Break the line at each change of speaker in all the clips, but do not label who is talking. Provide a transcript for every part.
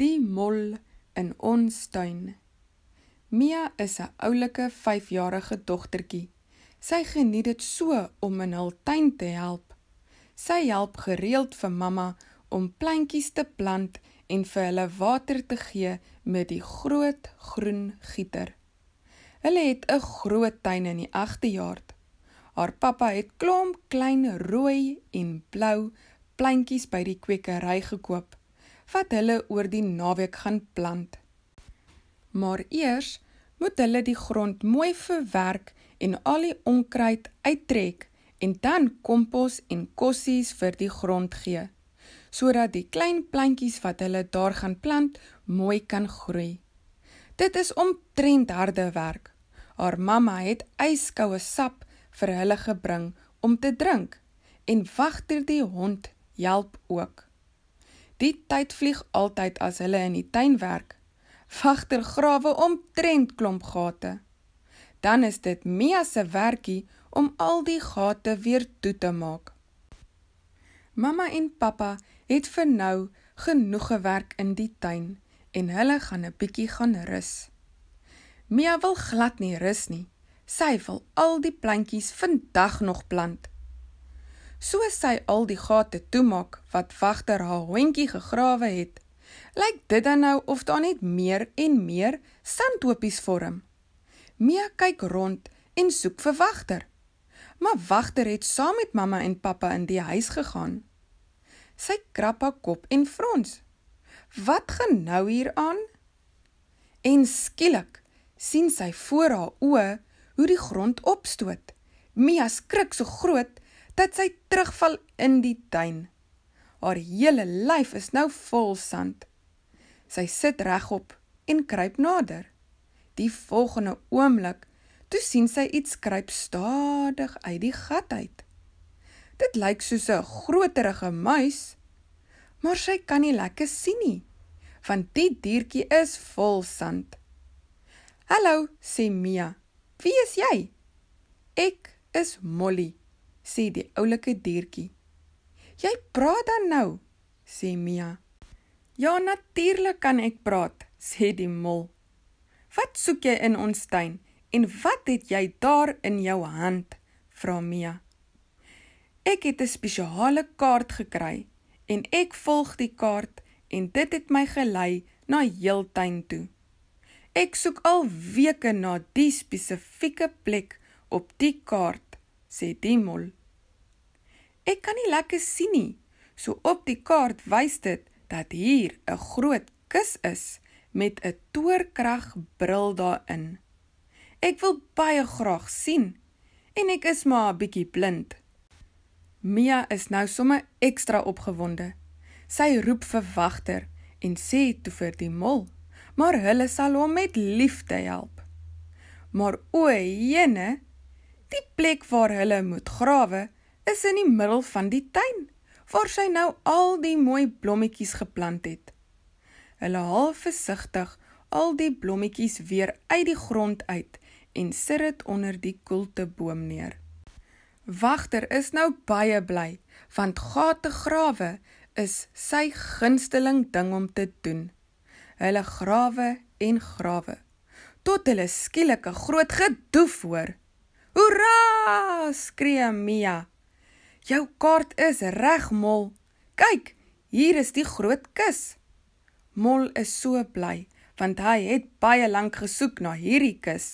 Die mol in ons tuin. Mia is 'n oulike 5-jarige dogtertjie. Sy geniet dit so om in haar tuin te help. Sy help gereeld vir mamma om plantjies te plant en vir hulle water te gee met die groot groen gieter. Hulle het 'n groot tuin in die agterjaard. Haar pappa het klomp klein rooi en blou plantjies by die kwekery gekoop wat hulle oor die naweek gaan plant. Maar eers moet hulle die grond mooi verwerk en al die onkruid uittrek en dan kompos en kossies vir die grond gee sodat die klein plantjies wat hulle daar gaan plant mooi kan groei. Dit is omtrent harde werk. Haar mamma het yskoue sap vir hulle gebring om te drink en wagter die hond help ook. Die tyd vlieg altyd as hulle in die tuin werk. Vagter grawe omtrent klomp gate. Dan is dit Mia se werkie om al die gate weer toe te maak. Mamma en pappa het vir nou genoeg gewerk in die tuin en hulle gaan 'n bietjie gaan rus. Mia wil glad nie rus nie. Sy wil al die plantjies vandag nog plant soos sy al die gate toemaak wat wagter haar hondjie gegrawe het, lyk dit dan nou of daar net meer en meer sandhopies vorm. Mia kyk rond en soek vir wagter. Maar wagter het saam met mamma en pappa in die huis gegaan. Sy krap haar kop en frons. Wat gaan nou hier aan? En skielik sien sy voor haar oë hoe die grond opstoot. Mia skrik so groot dat sy terugval in die tuin. Haar hele lyf is nou vol sand. Sy sit regop en kruip nader. Die volgende oomblik, toe sien sy iets kruip stadig uit die gat uit. Dit lyk soos 'n groterige muis, maar sy kan nie lekker sien nie, want die diertjie is vol sand. "Hallo," sê Mia. "Wie is jy?" "Ek is Molly." sê die oulike diertjie. Jy praat dan nou, sê Mia. Ja, natuurlik kan ek praat, sê die mol. Wat soek jy in ons tuin en wat het jy daar in jou hand? vra Mia. Ek het 'n spesiale kaart gekry en ek volg die kaart en dit het my gelei na heeltuin toe. Ek soek al weke na die spesifieke plek op die kaart sê Dimol. Ek kan nie lekker sien nie. So op die kaart wys dit dat hier 'n groot kus is met 'n toorkrag bril daarin. Ek wil baie graag sien en ek is maar 'n bietjie blind. Mia is nou sommer ekstra opgewonde. Sy roep vir wagter en sê toe vir die mol, maar hulle sal hom met liefde help. Maar o, jene, Die plek waar hulle moet grawe is in die middel van die tuin waar sy nou al die mooi blommetjies geplant het. Hulle haal versigtig al die blommetjies weer uit die grond uit en sit dit onder die koelteboom neer. Wagter is nou baie bly want gate grawe is sy gunsteling ding om te doen. Hulle grawe en grawe tot hulle skielik 'n groot gedoef hoor. Hoera! skree Mia. Jou kaart is reg, Mol. Kyk, hier is die groot kus. Mol is so bly, want hy het baie lank gesoek na hierdie kus.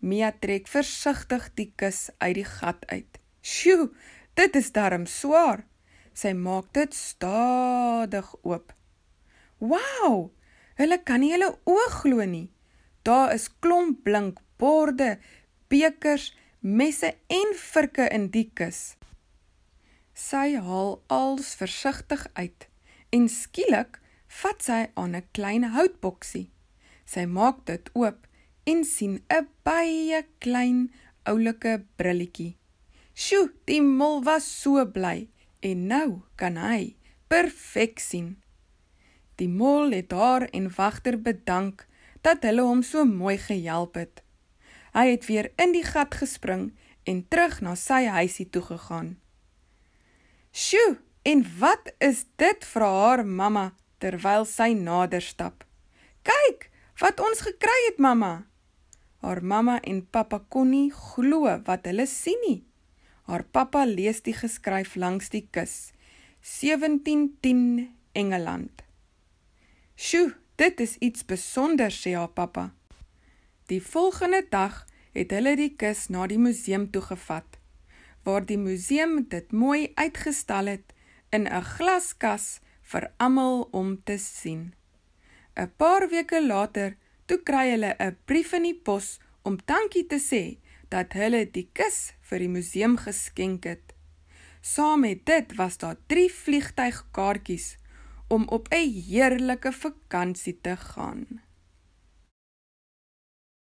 Mia trek versigtig die kus uit die gat uit. Sjoe, dit is darm swaar. Sy maak dit stadig oop. Wow! Hulle kan nie hulle oë glo nie. Daar is klomp blink borde bekers, messe en virke in die kus. Sy haal alles versigtig uit en skielik vat sy aan 'n klein houtboksie. Sy maak dit oop en sien 'n baie klein oulike brilletjie. Sjoe, die mol was so bly en nou kan hy perfek sien. Die mol het haar en wagter bedank dat hulle hom so mooi gehelp het. Hy het weer in die gat gespring en terug na sy huisie toe gegaan. "Sjoe, en wat is dit?" vra haar mamma terwyl sy nader stap. "Kyk wat ons gekry het, mamma." Haar mamma en pappa kon nie glo wat hulle sien nie. Haar pappa lees die geskryf langs die kus: 1710 Engeland. "Sjoe, dit is iets besonder," sê haar pappa. Die volgende dag het hulle die kus na die museum toe gevat, waar die museum dit mooi uitgestal het in 'n glaskas vir almal om te sien. 'n Paar weke later, toe kry hulle 'n brief in die pos om dankie te sê dat hulle die kus vir die museum geskenk het. Saam met dit was daar drie vliegtygkaartjies om op 'n heerlike vakansie te gaan.